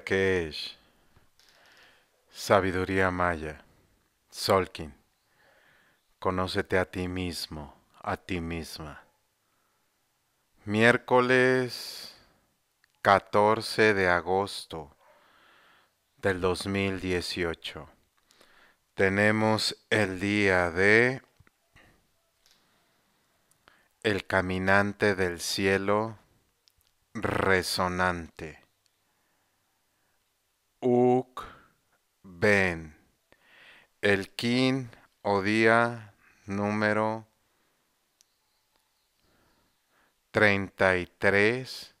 que es Sabiduría Maya, Solkin. Conócete a ti mismo, a ti misma. Miércoles 14 de agosto del 2018. Tenemos el día de El caminante del cielo resonante uk ben. El kin o día número 33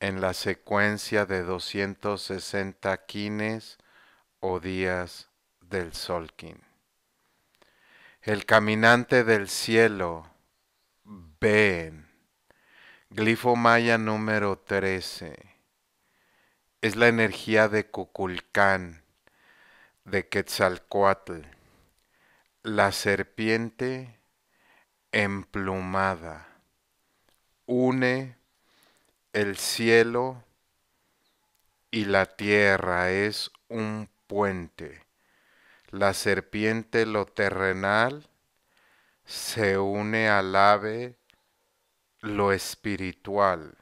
en la secuencia de 260 quines o días del solkin. El caminante del cielo, Ben. Glifo maya número 13 es la energía de Cuculcán, de Quetzalcoatl, la serpiente emplumada. Une el cielo y la tierra es un puente. La serpiente lo terrenal se une al ave lo espiritual.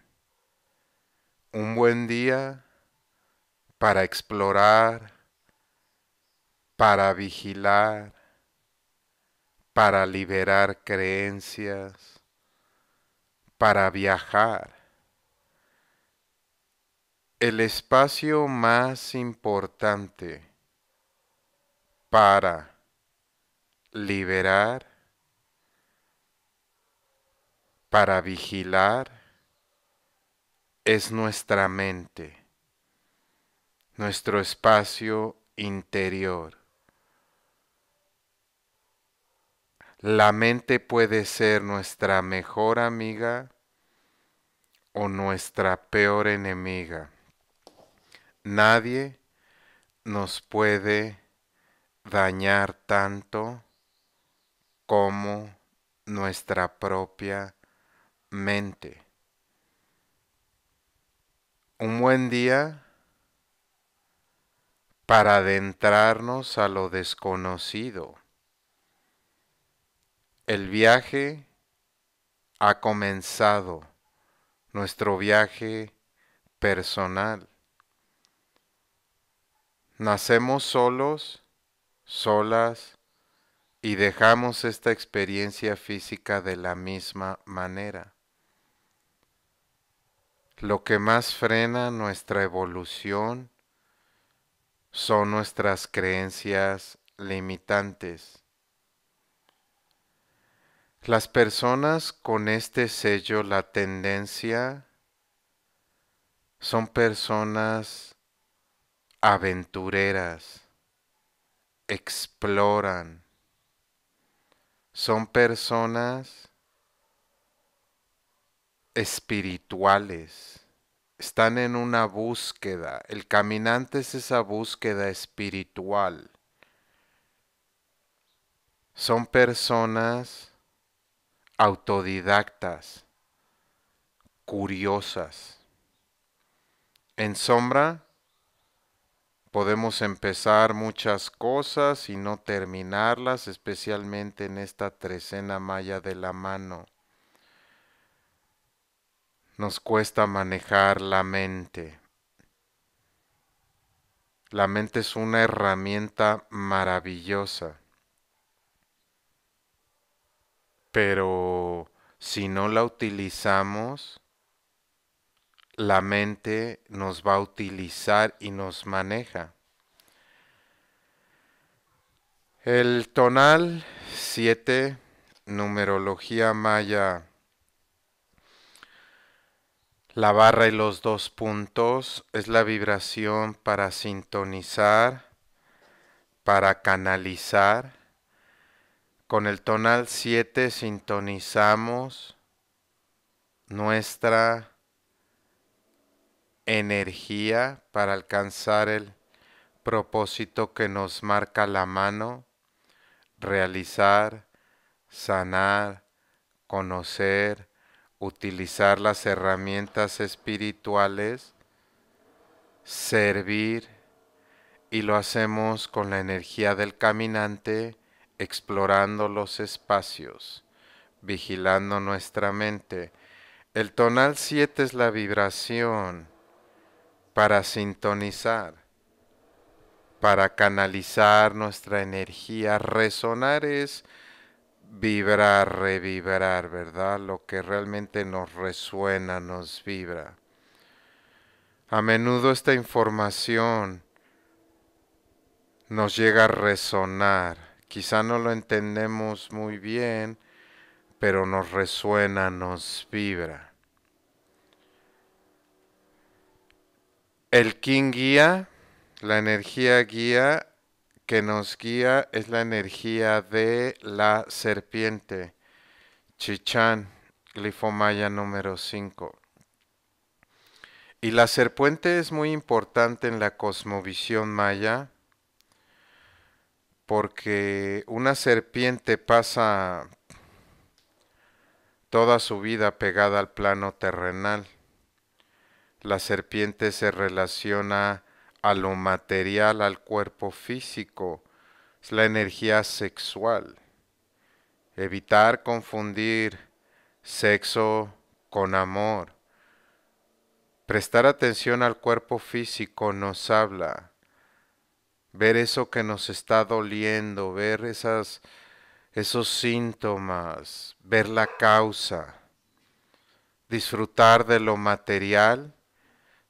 Un buen día para explorar, para vigilar, para liberar creencias, para viajar. El espacio más importante para liberar, para vigilar, es nuestra mente nuestro espacio interior. La mente puede ser nuestra mejor amiga o nuestra peor enemiga. Nadie nos puede dañar tanto como nuestra propia mente. Un buen día para adentrarnos a lo desconocido. El viaje ha comenzado, nuestro viaje personal. Nacemos solos, solas, y dejamos esta experiencia física de la misma manera. Lo que más frena nuestra evolución son nuestras creencias limitantes. Las personas con este sello, la tendencia, son personas aventureras, exploran, son personas espirituales están en una búsqueda. El caminante es esa búsqueda espiritual. Son personas autodidactas, curiosas. En sombra podemos empezar muchas cosas y no terminarlas, especialmente en esta trecena malla de la mano nos cuesta manejar la mente. La mente es una herramienta maravillosa, pero si no la utilizamos, la mente nos va a utilizar y nos maneja. El tonal 7, numerología maya la barra y los dos puntos es la vibración para sintonizar, para canalizar. Con el tonal 7 sintonizamos nuestra energía para alcanzar el propósito que nos marca la mano, realizar, sanar, conocer, utilizar las herramientas espirituales, servir, y lo hacemos con la energía del caminante, explorando los espacios, vigilando nuestra mente. El tonal 7 es la vibración para sintonizar, para canalizar nuestra energía. Resonar es vibrar, revibrar, ¿verdad? Lo que realmente nos resuena, nos vibra. A menudo esta información nos llega a resonar. Quizá no lo entendemos muy bien, pero nos resuena, nos vibra. El King guía, la energía guía que nos guía es la energía de la serpiente. Chichan glifo maya número 5. Y la serpiente es muy importante en la cosmovisión maya porque una serpiente pasa toda su vida pegada al plano terrenal. La serpiente se relaciona a lo material, al cuerpo físico, es la energía sexual. Evitar confundir sexo con amor. Prestar atención al cuerpo físico nos habla. Ver eso que nos está doliendo, ver esas, esos síntomas, ver la causa. Disfrutar de lo material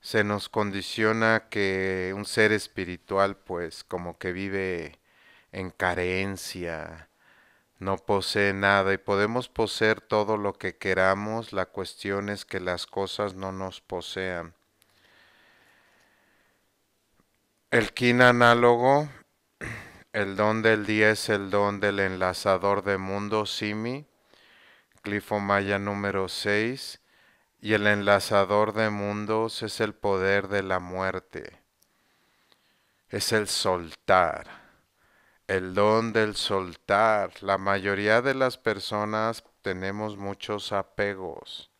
se nos condiciona que un ser espiritual pues como que vive en carencia, no posee nada y podemos poseer todo lo que queramos, la cuestión es que las cosas no nos posean. El quin análogo, el don del día es el don del enlazador de mundo Simi, maya número 6, y el enlazador de mundos es el poder de la muerte. Es el soltar, el don del soltar. La mayoría de las personas tenemos muchos apegos,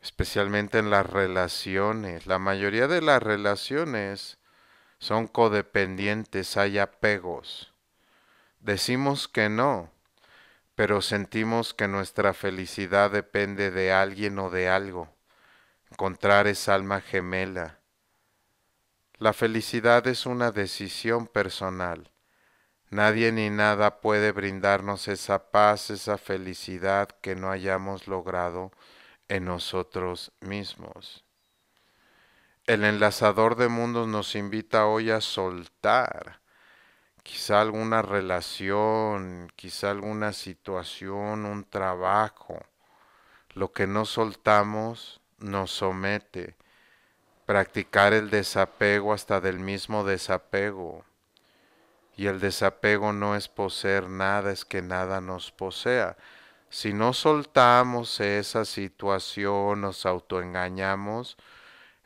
especialmente en las relaciones. La mayoría de las relaciones son codependientes, hay apegos. Decimos que no, pero sentimos que nuestra felicidad depende de alguien o de algo. Encontrar esa alma gemela. La felicidad es una decisión personal. Nadie ni nada puede brindarnos esa paz, esa felicidad que no hayamos logrado en nosotros mismos. El enlazador de mundos nos invita hoy a soltar, quizá alguna relación, quizá alguna situación, un trabajo. Lo que no soltamos nos somete. Practicar el desapego hasta del mismo desapego. Y el desapego no es poseer nada, es que nada nos posea. Si no soltamos esa situación, nos autoengañamos,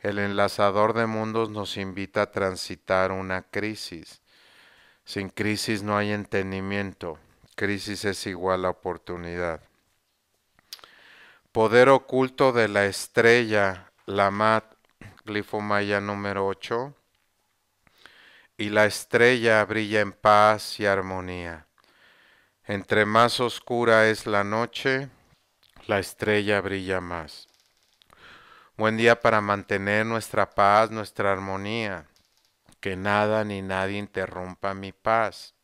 el enlazador de mundos nos invita a transitar una crisis sin crisis no hay entendimiento. Crisis es igual a oportunidad. Poder oculto de la estrella, la mat, glifomaya número 8. Y la estrella brilla en paz y armonía. Entre más oscura es la noche, la estrella brilla más. Buen día para mantener nuestra paz, nuestra armonía que nada ni nadie interrumpa mi paz,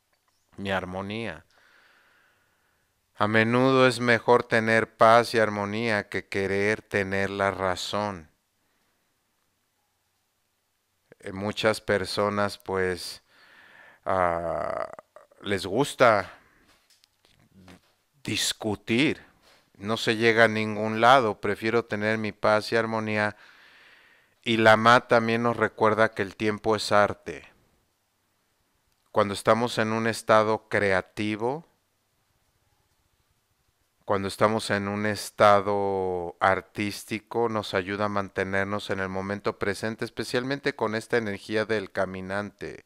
mi armonía. A menudo es mejor tener paz y armonía que querer tener la razón. Eh, muchas personas pues ah, les gusta discutir, no se llega a ningún lado, prefiero tener mi paz y armonía y la MA también nos recuerda que el tiempo es arte. Cuando estamos en un estado creativo, cuando estamos en un estado artístico, nos ayuda a mantenernos en el momento presente, especialmente con esta energía del caminante.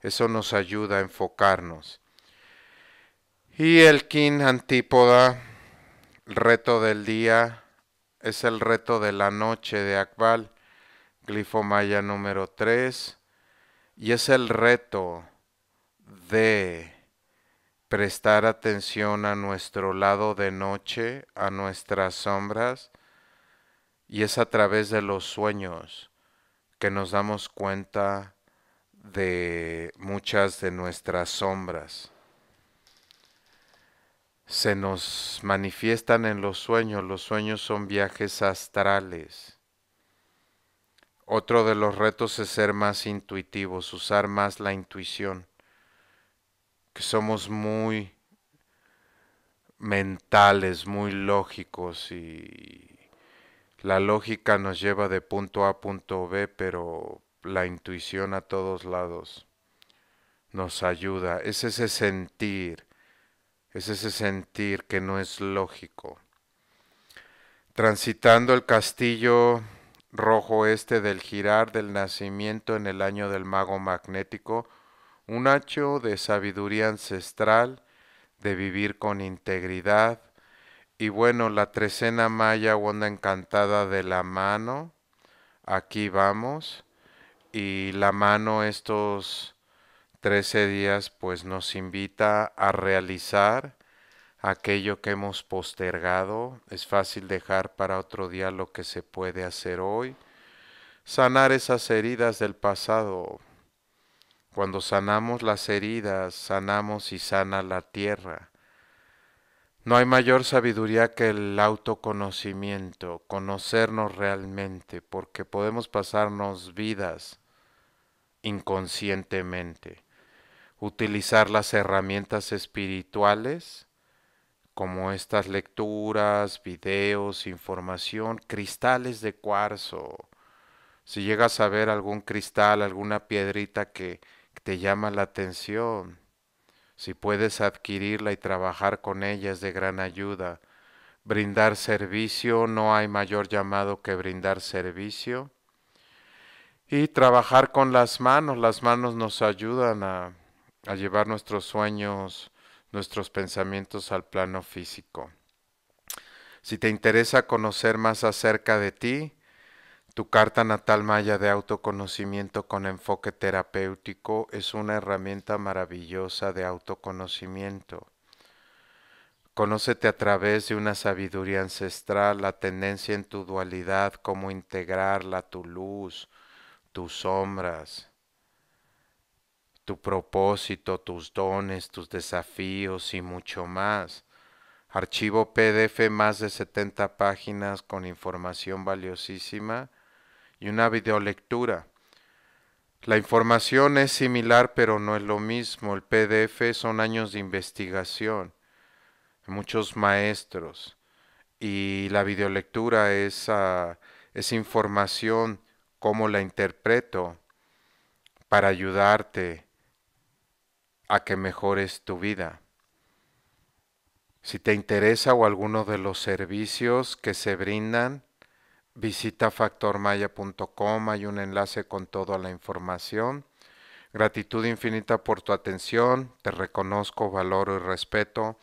Eso nos ayuda a enfocarnos. Y el King antípoda, reto del día, es el reto de la noche de Akbal, glifomaya número 3, y es el reto de prestar atención a nuestro lado de noche, a nuestras sombras, y es a través de los sueños que nos damos cuenta de muchas de nuestras sombras se nos manifiestan en los sueños. Los sueños son viajes astrales. Otro de los retos es ser más intuitivos, usar más la intuición, que somos muy mentales, muy lógicos y la lógica nos lleva de punto A a punto B, pero la intuición a todos lados nos ayuda. Es ese sentir, es ese sentir que no es lógico. Transitando el castillo rojo este del girar del nacimiento en el año del mago magnético, un hacho de sabiduría ancestral, de vivir con integridad, y bueno, la trecena maya onda encantada de la mano, aquí vamos, y la mano estos Trece días pues nos invita a realizar aquello que hemos postergado. Es fácil dejar para otro día lo que se puede hacer hoy. Sanar esas heridas del pasado. Cuando sanamos las heridas, sanamos y sana la tierra. No hay mayor sabiduría que el autoconocimiento, conocernos realmente, porque podemos pasarnos vidas inconscientemente utilizar las herramientas espirituales como estas lecturas, videos, información, cristales de cuarzo. Si llegas a ver algún cristal, alguna piedrita que te llama la atención, si puedes adquirirla y trabajar con ella es de gran ayuda. Brindar servicio, no hay mayor llamado que brindar servicio. Y trabajar con las manos, las manos nos ayudan a a llevar nuestros sueños, nuestros pensamientos al plano físico. Si te interesa conocer más acerca de ti, tu carta natal maya de autoconocimiento con enfoque terapéutico es una herramienta maravillosa de autoconocimiento. Conócete a través de una sabiduría ancestral la tendencia en tu dualidad, cómo integrarla, tu luz, tus sombras, tu propósito, tus dones, tus desafíos y mucho más. Archivo PDF más de 70 páginas con información valiosísima y una videolectura. La información es similar pero no es lo mismo. El PDF son años de investigación, muchos maestros y la videolectura es, ah, es información, cómo la interpreto para ayudarte a que mejores tu vida. Si te interesa o alguno de los servicios que se brindan, visita factormaya.com, hay un enlace con toda la información. Gratitud infinita por tu atención, te reconozco, valoro y respeto,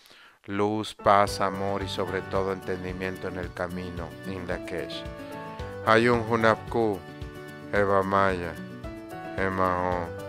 luz, paz, amor y sobre todo entendimiento en el camino, Indakesh. un Hunapku, Eva Maya, Emao.